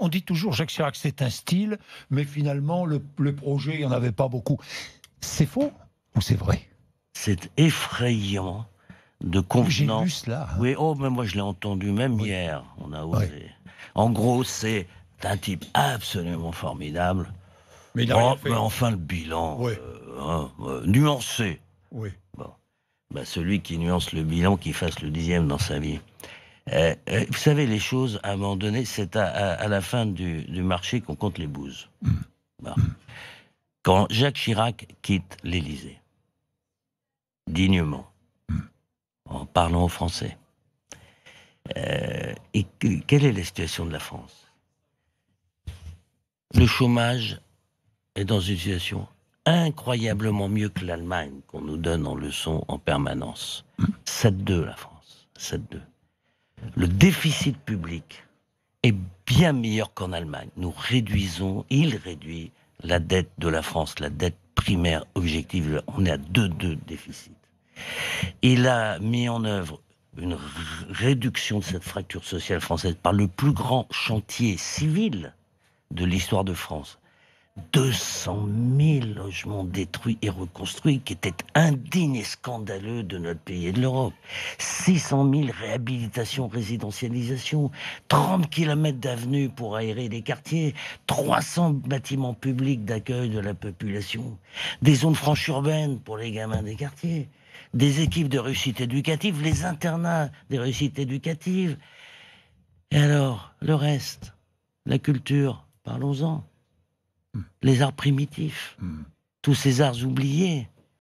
On dit toujours Jacques Chirac, c'est un style, mais finalement, le, projet, il n'y en avait pas beaucoup. C'est faux ou c'est vrai C'est effrayant de convenance. J'ai vu cela. Hein. Oui, oh, mais moi je l'ai entendu même hier. On a En gros, c'est un type absolument formidable. Mais, oh, enfin, le bilan, euh, hein, euh, nuancé. Oui. Bon. Ben, celui qui nuance le bilan, qui fasse le dixième dans sa vie. Euh, euh, vous savez, les choses, à un moment donné, c'est à, la fin du, marché qu'on compte les bouses. Mm. Quand Jacques Chirac quitte l'Élysée, dignement, mm. en parlant au Français, euh, et quelle est la situation de la France Le chômage est dans une situation incroyablement mieux que l'Allemagne qu'on nous donne en leçon en permanence. 7-2 mm. la France, 7-2 le déficit public est bien meilleur qu'en Allemagne. Nous réduisons, il réduit la dette de la France, la dette primaire objective. On est à 2-2 déficit. Il a mis en œuvre une réduction de cette fracture sociale française par le plus grand chantier civil de l'histoire de France, 200 000 logements détruits et reconstruits, qui étaient indignes et scandaleux de notre pays et de l'Europe. 600 000 réhabilitations, résidentialisations, 30 km d'avenues pour aérer les quartiers, 300 bâtiments publics d'accueil de la population, des zones franches urbaines pour les gamins des quartiers, des équipes de réussite éducative, les internats des réussites éducatives. Et alors, le reste, la culture, parlons-en les arts primitifs, hmm. tous ces arts oubliés.